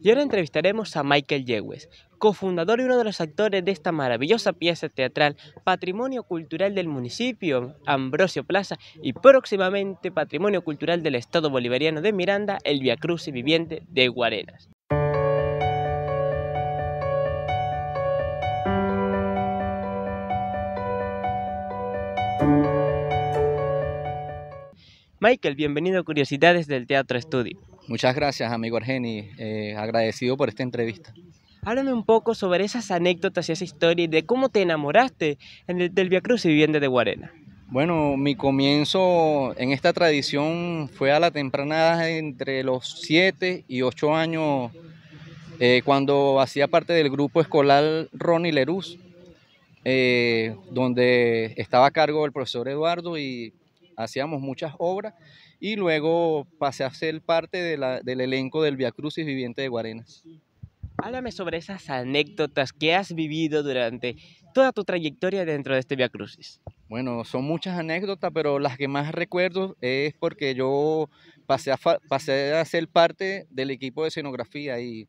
Y ahora entrevistaremos a Michael Yewes, cofundador y uno de los actores de esta maravillosa pieza teatral, Patrimonio Cultural del Municipio Ambrosio Plaza y próximamente Patrimonio Cultural del Estado Bolivariano de Miranda, el Via Cruz y Viviente de Guarenas. Michael, bienvenido a Curiosidades del Teatro Estudio. Muchas gracias, amigo Argeni, eh, agradecido por esta entrevista. Háblame un poco sobre esas anécdotas y esa historia de cómo te enamoraste en el, del Via Cruz y vivienda de Guarena. Bueno, mi comienzo en esta tradición fue a la temprana edad entre los 7 y 8 años, eh, cuando hacía parte del grupo escolar Ronnie Leruz, eh, donde estaba a cargo el profesor Eduardo y hacíamos muchas obras y luego pasé a ser parte de la, del elenco del Via Crucis Viviente de Guarenas. Háblame sobre esas anécdotas que has vivido durante toda tu trayectoria dentro de este Via Crucis. Bueno, son muchas anécdotas, pero las que más recuerdo es porque yo pasé a, pasé a ser parte del equipo de escenografía y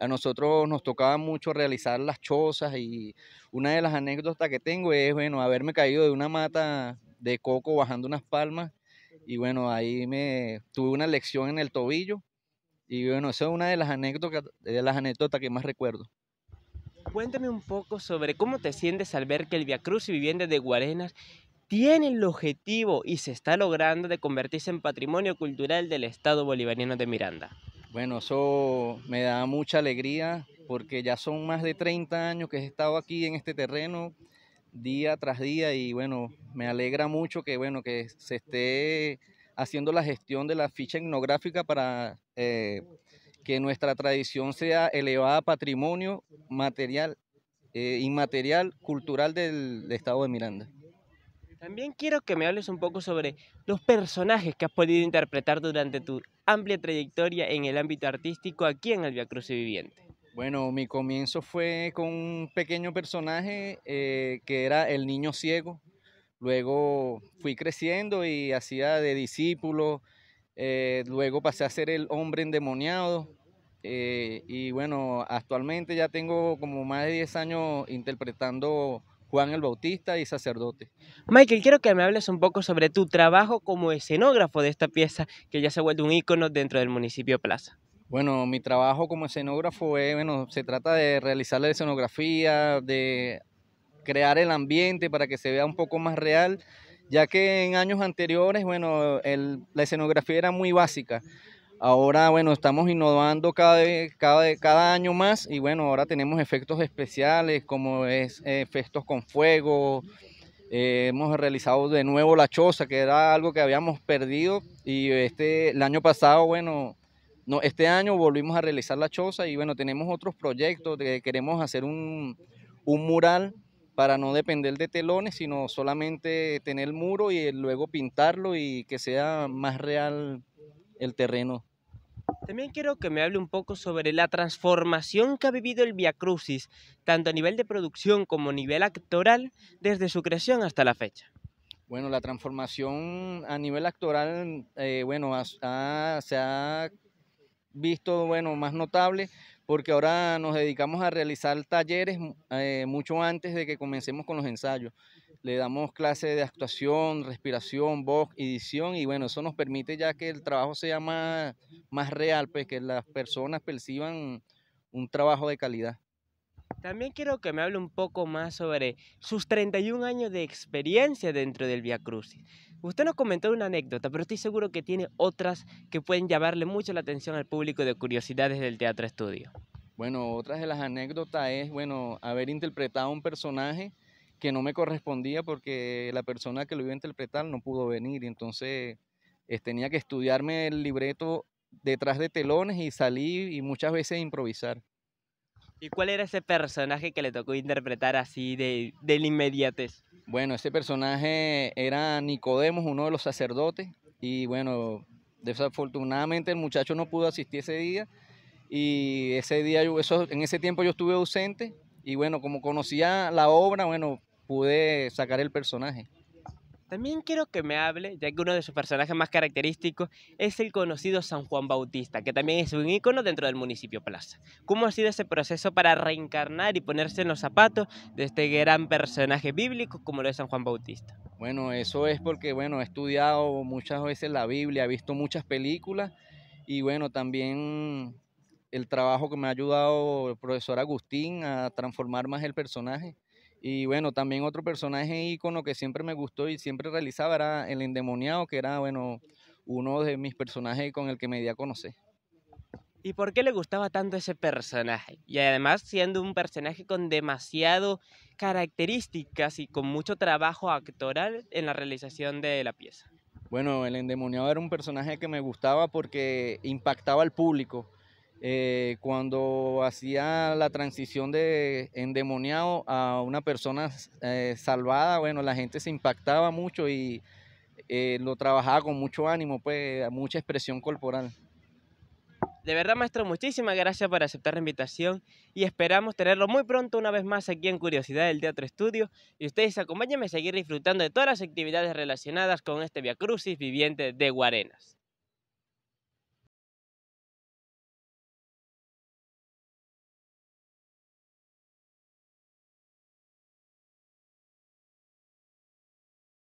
a nosotros nos tocaba mucho realizar las chozas y una de las anécdotas que tengo es, bueno, haberme caído de una mata de coco bajando unas palmas y bueno, ahí me tuve una lección en el tobillo. Y bueno, esa es una de las anécdotas, que más recuerdo. Cuéntame un poco sobre cómo te sientes al ver que el Via Cruz y Vivienda de Guarenas tienen el objetivo y se está logrando de convertirse en patrimonio cultural del Estado bolivariano de Miranda. Bueno, eso me da mucha alegría porque ya son más de 30 años que he estado aquí en este terreno día tras día y bueno, me alegra mucho que bueno, que se esté haciendo la gestión de la ficha etnográfica para eh, que nuestra tradición sea elevada a patrimonio material, eh, inmaterial, cultural del, estado de Miranda. También quiero que me hables un poco sobre los personajes que has podido interpretar durante tu amplia trayectoria en el ámbito artístico aquí en el Via Cruz Viviente. Bueno, mi comienzo fue con un pequeño personaje eh, que era el niño ciego. Luego fui creciendo y hacía de discípulo. Eh, luego pasé a ser el hombre endemoniado. Eh, y bueno, actualmente ya tengo como más de 10 años interpretando Juan el Bautista y sacerdote. Michael, quiero que me hables un poco sobre tu trabajo como escenógrafo de esta pieza que ya se ha vuelto un ícono dentro del municipio Plaza. Bueno, mi trabajo como escenógrafo es, bueno, se trata de realizar la escenografía, de crear el ambiente para que se vea un poco más real, ya que en años anteriores, bueno, la escenografía era muy básica. Ahora, bueno, estamos innovando cada, cada, cada año más y bueno, ahora tenemos efectos especiales como es eh, efectos con fuego. Eh, hemos realizado de nuevo la choza, que era algo que habíamos perdido y este, el año pasado, bueno, no, este año volvimos a realizar la choza y bueno, tenemos otros proyectos queremos hacer un, mural para no depender de telones, sino solamente tener el muro y eh, luego pintarlo y que sea más real el terreno. También quiero que me hable un poco sobre la transformación que ha vivido el Via Crucis, tanto a nivel de producción como a nivel actoral, desde su creación hasta la fecha. Bueno, la transformación a nivel actoral, eh, bueno, se ha visto, bueno, más notable, porque ahora nos dedicamos a realizar talleres mm, eh, mucho antes de que comencemos con los ensayos. Le damos clases de actuación, respiración, voz, edición, y bueno, eso nos permite ya que el trabajo sea más, más real, pues que las personas perciban un trabajo de calidad. También quiero que me hable un poco más sobre sus 31 años de experiencia dentro del Via Crucis. Usted nos comentó una anécdota, pero estoy seguro que tiene otras que pueden llamarle mucho la atención al público de curiosidades del Teatro Estudio. Bueno, otra de las anécdotas es, bueno, haber interpretado un personaje que no me correspondía porque la persona que lo iba a interpretar no pudo venir, entonces eh, tenía que estudiarme el libreto detrás de telones y salir y muchas veces improvisar. ¿Y cuál era ese personaje que le tocó interpretar así de, de la bueno, este personaje era Nicodemos, uno de los sacerdotes, y bueno, desafortunadamente el muchacho no pudo asistir ese día, y ese día yo, eso, en ese tiempo yo estuve ausente, y bueno, como conocía la obra, bueno, pude sacar el personaje. También quiero que me hable, ya que uno de sus personajes más característicos es el conocido San Juan Bautista, que también es un ícono dentro del municipio Plaza. ¿Cómo ha sido ese proceso para reencarnar y ponerse en los zapatos de este gran personaje bíblico como lo es San Juan Bautista? Bueno, eso es porque, bueno, he estudiado muchas veces la Biblia, he visto muchas películas y, bueno, también el trabajo que me ha ayudado el profesor Agustín a transformar más el personaje y bueno, también otro personaje ícono que siempre me gustó y siempre realizaba era el endemoniado, que era, bueno, uno de mis personajes con el que me di a conocer. ¿Y por qué le gustaba tanto ese personaje? Y además siendo un personaje con demasiadas características y con mucho trabajo actoral en la realización de la pieza. Bueno, el endemoniado era un personaje que me gustaba porque impactaba al público eh, cuando hacía la transición de endemoniado a una persona eh, salvada, bueno, la gente se impactaba mucho y eh, lo trabajaba con mucho ánimo, pues mucha expresión corporal. De verdad, maestro, muchísimas gracias por aceptar la invitación y esperamos tenerlo muy pronto una vez más aquí en Curiosidad del Teatro Estudio. Y ustedes acompáñenme a seguir disfrutando de todas las actividades relacionadas con este Via Crucis viviente de Guarenas.